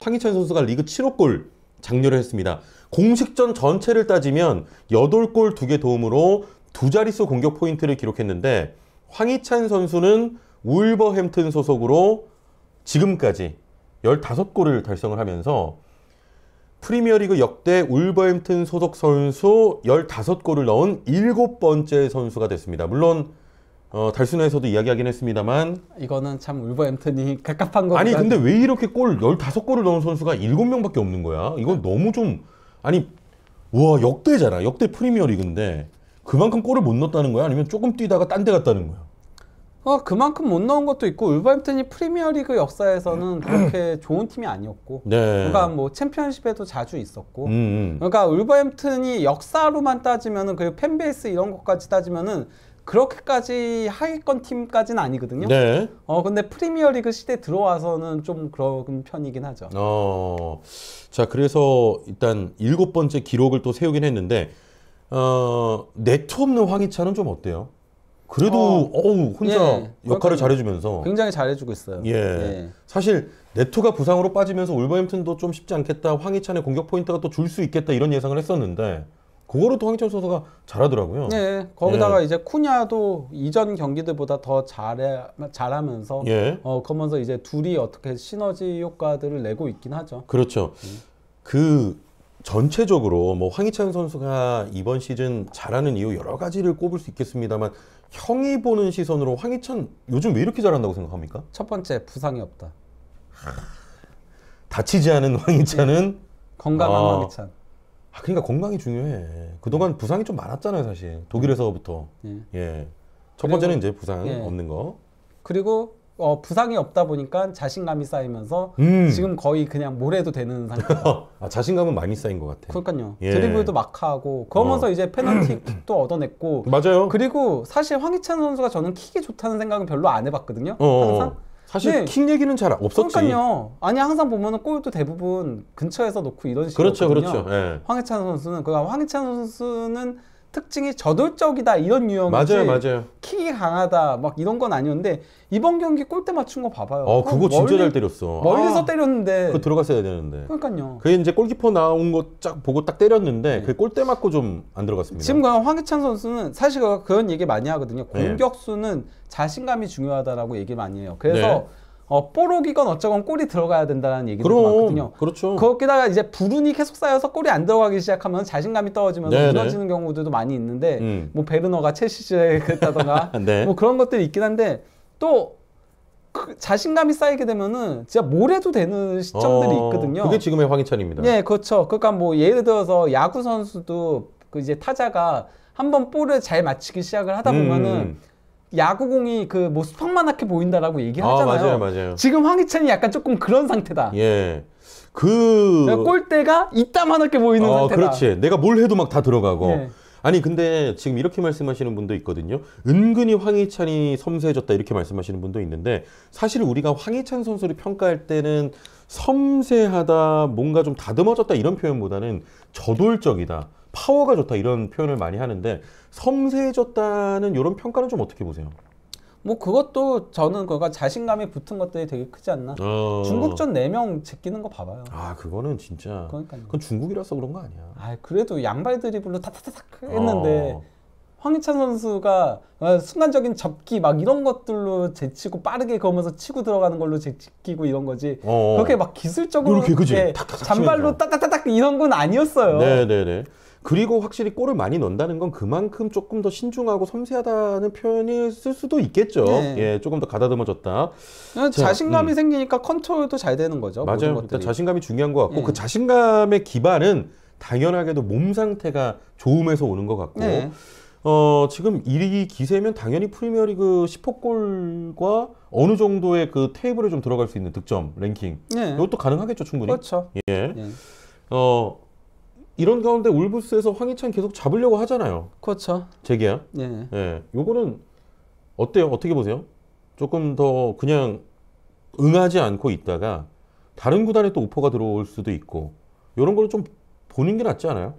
황희찬 선수가 리그 7호 골장렬을 했습니다. 공식전 전체를 따지면 8골 2개 도움으로 두 자릿수 공격 포인트를 기록했는데 황희찬 선수는 울버햄튼 소속으로 지금까지 15골을 달성을 하면서 프리미어리그 역대 울버햄튼 소속 선수 15골을 넣은 7번째 선수가 됐습니다. 물론 어, 달순에서도 이야기하긴 했습니다만 이거는 참 울버햄튼이 갑갑한 거 아니 근데 왜 이렇게 골 15골을 넣은 선수가 7명밖에 없는 거야? 이건 네. 너무 좀 아니 와 역대잖아 역대 프리미어리그인데 그만큼 골을 못 넣었다는 거야? 아니면 조금 뛰다가 딴 데 갔다는 거야? 어, 그만큼 못 넣은 것도 있고 울버햄튼이 프리미어리그 역사에서는 그렇게 좋은 팀이 아니었고 네. 그러니까 뭐 챔피언십에도 자주 있었고 음. 음. 그러니까 울버햄튼이 역사로만 따지면은 그리고 팬베이스 이런 것까지 따지면은 그렇게까지 하위권 팀까지는 아니거든요. 네. 어 근데 프리미어 리그 시대 들어와서는 좀 그런 편이긴 하죠. 어. 자, 그래서 일단 일곱 번째 기록을 또 세우긴 했는데 어, 네트 없는 황희찬은 좀 어때요? 그래도 어, 우 혼자 예, 역할을 잘해주면서 굉장히 잘해주고 있어요. 예. 예. 사실 네트가 부상으로 빠지면서 울버햄튼도 좀 쉽지 않겠다. 황희찬의 공격 포인트가 또 줄 수 있겠다 이런 예상을 했었는데 그거를 또 황희찬 선수가 잘하더라고요. 네, 거기다가 예. 이제 쿠냐도 이전 경기들보다 더 잘해, 잘하면서 예. 어, 그러면서 이제 둘이 어떻게 시너지 효과들을 내고 있긴 하죠. 그렇죠. 음. 그 전체적으로 뭐 황희찬 선수가 이번 시즌 잘하는 이유 여러 가지를 꼽을 수 있겠습니다만 형이 보는 시선으로 황희찬 요즘 왜 이렇게 잘한다고 생각합니까? 첫 번째 부상이 없다. 다치지 않은 황희찬은 예. 건강한 아. 황희찬. 아, 그러니까 건강이 중요해. 그동안 네. 부상이 좀 많았잖아요, 사실. 독일에서부터. 예. 예. 첫 번째는 이제 부상 예. 없는 거. 그리고 어, 부상이 없다 보니까 자신감이 쌓이면서 음. 지금 거의 그냥 뭘 해도 되는 상태. 아, 자신감은 많이 쌓인 것 같아. 그러니까요. 예. 드리블도 막 하고 그러면서 어. 이제 페널티킥도 얻어냈고. 맞아요. 그리고 사실 황희찬 선수가 저는 킥이 좋다는 생각은 별로 안 해봤거든요. 어어. 어. 항상 사실 네. 킥 얘기는 잘 없었지. 그러니까요. 아니 항상 보면은 골도 대부분 근처에서 놓고 이런 식이거 그렇죠, 그렇죠. 예. 황희찬 선수는 그니까 황희찬 선수는 특징이 저돌적이다 이런 유형이 맞아요, 맞아요. 킥이 강하다 막 이런 건 아니었는데 이번 경기 골대 맞춘 거 봐봐요. 어, 그거 진짜 잘 때렸어. 멀리서 아, 때렸는데 그 들어갔어야 되는데. 그러니까요. 그게 이제 골키퍼 나온 거 쫙 보고 딱 때렸는데 네. 그 골대 맞고 좀 안 들어갔습니다. 지금 그냥 황희찬 선수는 사실 그런 얘기 많이 하거든요. 네. 공격수는 네. 자신감이 중요하다라고 얘기 많이 해요. 그래서 네. 어, 뽀록이건 어쩌건 골이 들어가야 된다는 얘기도 그럼, 많거든요. 그렇죠. 거기다가 이제 불운이 계속 쌓여서 골이 안 들어가기 시작하면 자신감이 떨어지면서 네네. 네. 무너지는 경우들도 많이 있는데 음. 뭐 베르너가 첼시에 그랬다던가 네. 뭐 그런 것들이 있긴 한데 또그 자신감이 쌓이게 되면은 진짜 뭘 해도 되는 시점들이 어, 있거든요. 그게 지금의 황희찬입니다. 네, 그렇죠. 그러니까 뭐 예를 들어서 야구 선수도 그 이제 타자가 한번 볼을 잘 맞추기 시작을 하다 음. 보면은 음. 야구공이 그뭐 수평만하게 보인다라고 얘기하잖아요. 아, 맞아요, 맞아요. 지금 황희찬이 약간 조금 그런 상태다. 예. 그 그러니까 골대가 이따만하게 보이는 어, 상태다. 그렇지. 내가 뭘 해도 막 다 들어가고. 예. 아니 근데 지금 이렇게 말씀하시는 분도 있거든요. 은근히 황희찬이 섬세해졌다 이렇게 말씀하시는 분도 있는데 사실 우리가 황희찬 선수를 평가할 때는 섬세하다, 뭔가 좀 다듬어졌다 이런 표현보다는 저돌적이다. 파워가 좋다 이런 표현을 많이 하는데 섬세해졌다는 이런 평가는 좀 어떻게 보세요? 뭐 그것도 저는 그가 자신감이 붙은 것들이 되게 크지 않나. 어... 중국전 4명 제끼는 거 봐봐요. 아 그거는 진짜. 그러니까 그건 중국이라서 그런 거 아니야. 아 그래도 양발 드리블로 타타타탁 했는데 어... 황희찬 선수가 어, 순간적인 접기 막 이런 것들로 제치고 빠르게 거면서 치고 들어가는 걸로 제치고 이런 거지. 어, 어 그렇게 막 기술적으로 이렇게 그치? 예, 잔발로 따따따딱 이런 건 아니었어요. 네네네. 네, 네. 그리고 확실히 골을 많이 넣는다는 건 그만큼 조금 더 신중하고 섬세하다는 표현이 쓸 수도 있겠죠. 네. 예, 조금 더 가다듬어졌다. 자, 자신감이 음. 생기니까 컨트롤도 잘 되는 거죠. 맞아요. 일단 자신감이 중요한 것 같고 예. 그 자신감의 기반은 당연하게도 몸 상태가 좋음에서 오는 것 같고 네. 어, 지금 1위 기세면 당연히 프리미어리그 10호 골과 어느 정도의 그 테이블에 좀 들어갈 수 있는 득점 랭킹 네. 이것도 가능하겠죠 충분히. 그렇죠. 예. 네. 어 이런 가운데 울부스에서 황희찬 계속 잡으려고 하잖아요. 그렇죠. 재계약. 예. 예. 요거는 어때요? 어떻게 보세요? 조금 더 그냥 응하지 않고 있다가 다른 구단에 또 오퍼가 들어올 수도 있고 이런 걸좀 보는 게 낫지 않아요?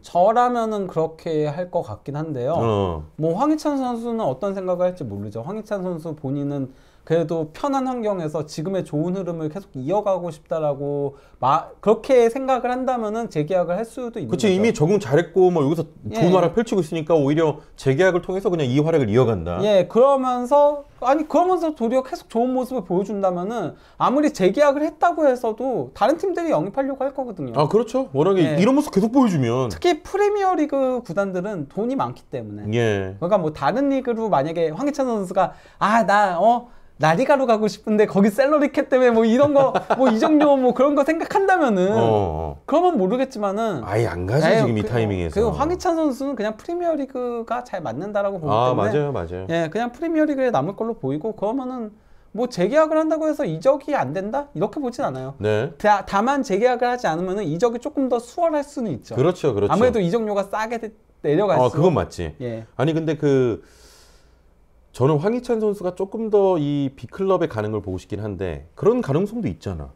저라면은 그렇게 할 것 같긴 한데요. 어. 뭐 황희찬 선수는 어떤 생각을 할지 모르죠. 황희찬 선수 본인은 그래도 편한 환경에서 지금의 좋은 흐름을 계속 이어가고 싶다라고 마, 그렇게 생각을 한다면은 재계약을 할 수도 있는 그치, 죠 이미 적응 잘했고 뭐 여기서 좋은 예. 활약 펼치고 있으니까 오히려 재계약을 통해서 그냥 이 활약을 이어간다. 예, 그러면서 아니 그러면서 도리어 계속 좋은 모습을 보여준다면은 아무리 재계약을 했다고 해서도 다른 팀들이 영입하려고 할 거거든요. 아 그렇죠. 워낙에 예. 이런 모습 계속 보여주면 특히 프리미어리그 구단들은 돈이 많기 때문에. 예. 그러니까 뭐 다른 리그로 만약에 황희찬 선수가 아나어 나리가로 가고 싶은데 거기 셀러리캣 때문에 뭐 이런 거 뭐 이정료 뭐 그런 거 생각한다면은 어. 어. 그러면 모르겠지만은 아예 안 가죠 네, 지금 이 그, 타이밍에서. 그 황희찬 선수는 그냥 프리미어리그가 잘 맞는다라고 보기 아, 때문에 맞아요, 맞아요. 예, 그냥 프리미어리그에 남을 걸로 보이고 그러면은 뭐 재계약을 한다고 해서 이적이 안 된다 이렇게 보진 않아요. 네. 다, 다만 재계약을 하지 않으면 이적이 조금 더 수월할 수는 있죠. 그렇죠, 그렇죠. 아무래도 이정료가 싸게 내려갈 어, 수. 아, 그건 맞지. 예. 아니 근데 그 저는 황희찬 선수가 조금 더 이 B클럽에 가는 걸 보고 싶긴 한데 그런 가능성도 있잖아.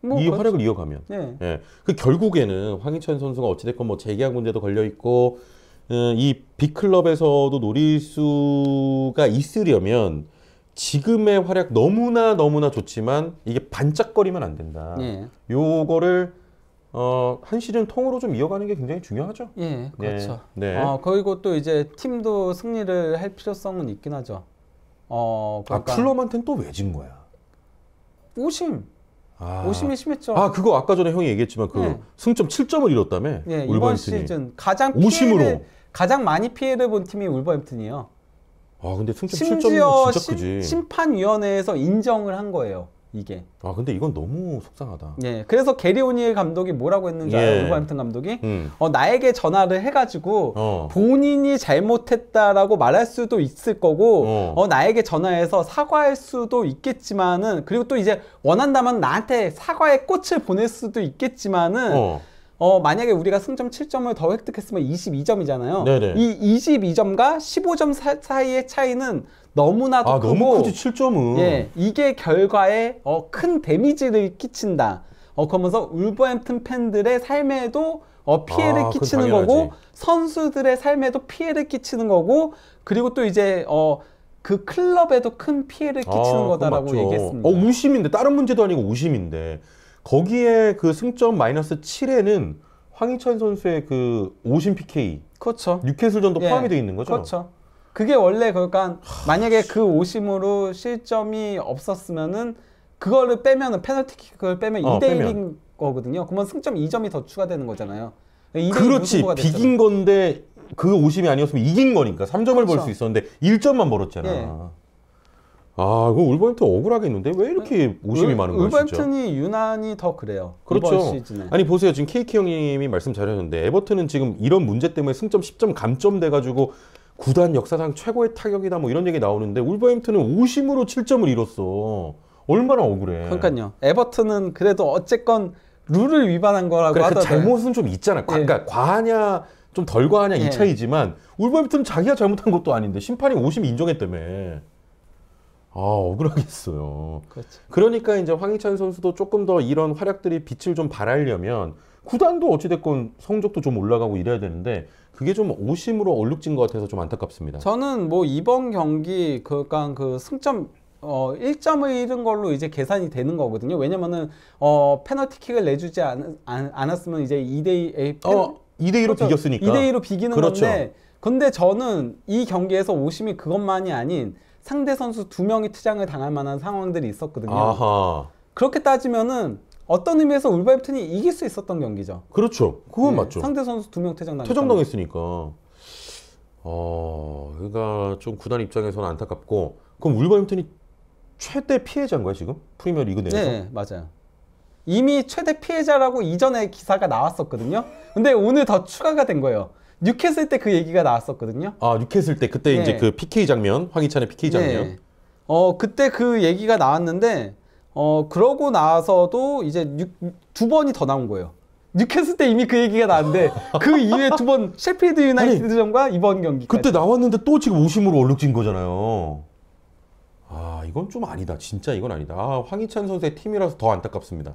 뭐, 이 그렇지. 활약을 이어가면. 네. 예. 그 결국에는 황희찬 선수가 어찌됐건 뭐 재계약 문제도 걸려 있고 음, 어, 이 B클럽에서도 노릴 수가 있으려면 지금의 활약 너무나 너무나 좋지만 이게 반짝거리면 안 된다. 예. 요거를 어, 한 시즌 통으로 좀 이어가는 게 굉장히 중요하죠. 예, 그렇죠. 네. 네. 어, 그리고 또 이제 팀도 승리를 할 필요성은 있긴 하죠. 어, 아, 그러니까 아, 클럽한테는 또왜 진 거야? 오심. 아. 오심이 심했죠. 아, 그거 아까 전에 형이 얘기했지만 그 네. 승점 7점을 잃었다며. 예, 이번 시즌 가장 오심으로 가장 많이 피해를 본 팀이 울버햄튼이에요. 아, 근데 승점 7점이 진짜 심, 크지. 심판위원회에서 인정을 한 거예요. 이게. 아 근데 이건 너무 속상하다. 예. 그래서 게리 오닐 감독이 뭐라고 했는지 예. 알아요? 울버햄튼 감독이 음. 어, 나에게 전화를 해가지고 어. 본인이 잘못했다라고 말할 수도 있을 거고 어. 어. 나에게 전화해서 사과할 수도 있겠지만은 그리고 또 이제 원한다면 나한테 사과의 꽃을 보낼 수도 있겠지만은. 어, 어 만약에 우리가 승점 7점을 더 획득했으면 22점이잖아요. 네네. 이 22점과 15점 사, 사이의 차이는 너무나 아, 너무 크지 7점은 예, 이게 결과에 어, 큰 데미지를 끼친다. 어, 그러면서 울버햄튼 팬들의 삶에도 어, 피해를 아, 끼치는 거고 선수들의 삶에도 피해를 끼치는 거고 그리고 또 이제 어, 그 클럽에도 큰 피해를 아, 끼치는 아, 거다라고 얘기했습니다. 어, 우심인데 다른 문제도 아니고 우심인데 거기에 그 승점 마이너스 7에는 황희찬 선수의 그 오심 PK 그렇죠. 뉴캐슬전도 예. 포함이 돼 있는 거죠. 그렇죠. 그게 원래 그러니까 만약에 그 오심으로 실점이 없었으면은 그거를 빼면은 페널티킥을 빼면 어, 2대 1인 거거든요. 그러면 승점 2점이 더 추가되는 거잖아요. 그렇지 비긴 건데 그 오심이 아니었으면 이긴 거니까 3점을 그렇죠. 벌수 있었는데 1점만 벌었잖아. 예. 아, 그 울버햄튼 억울하겠는데 왜 이렇게 오심이 많은 거야 울버튼이 진짜? 울버햄튼이 유난히 더 그래요. 그렇죠. 아니 보세요. 지금 KK 형님이 말씀 잘하셨는데 에버튼은 지금 이런 문제 때문에 승점 10점 감점 돼 가지고 구단 역사상 최고의 타격이다 뭐 이런 얘기 나오는데 울버햄튼은 5심으로 7점을 잃었어. 얼마나 억울해. 그러니까요. 에버튼은 그래도 어쨌건 룰을 위반한 거라고 그래, 하더라도 그 잘못은 좀 있잖아. 과, 예. 그러니까 과하냐 좀 덜 과하냐 예. 이 차이지만 울버햄튼 자기가 잘못한 것도 아닌데 심판이 5심 인정했다며. 아 억울하겠어요. 그렇죠. 그러니까 이제 황희찬 선수도 조금 더 이런 활약들이 빛을 좀 발하려면 구단도 어찌됐건 성적도 좀 올라가고 이래야 되는데 그게 좀 오심으로 얼룩진 것 같아서 좀 안타깝습니다. 저는 뭐 이번 경기 그까그 그러니까 승점 어 1점을 잃은 걸로 이제 계산이 되는 거거든요. 왜냐면은 어 페널티킥을 내주지 않, 않았으면 이제 2대 2 어, 2대 2로 그렇죠. 비겼으니까 2대 2로 비기는 그렇죠. 건데 근데 저는 이 경기에서 오심이 그것만이 아닌 상대 선수 두 명이 투장을 당할 만한 상황들이 있었거든요. 아하. 그렇게 따지면은 어떤 의미에서 울버햄튼이 이길 수 있었던 경기죠. 그렇죠. 그건 네, 맞죠. 상대 선수 두 명 퇴장 당 퇴장당했으니까. 어, 그러니까 좀 구단 입장에서는 안타깝고 그럼 울버햄튼이 최대 피해자인 거야 지금 프리미어 리그 내에서? 네, 맞아요. 이미 최대 피해자라고 이전에 기사가 나왔었거든요. 근데 오늘 더 추가가 된 거예요. 뉴캐슬 때그 얘기가 나왔었거든요. 아, 뉴캐슬 때 그때 네. 이제 그 PK 장면, 황희찬의 PK 네. 장면. 네. 어, 그때 그 얘기가 나왔는데 어 그러고 나서도 이제 6, 두 번이 더 나온 거예요. 뉴캐슬 때 이미 그 얘기가 나왔는데 그 이후에 두번 셰필드 유나이티드전과 이번 경기 그때 나왔는데 또 지금 우심으로 얼룩진 거잖아요. 아 이건 좀 아니다. 진짜 이건 아니다. 아, 황희찬 선수의 팀이라서 더 안타깝습니다.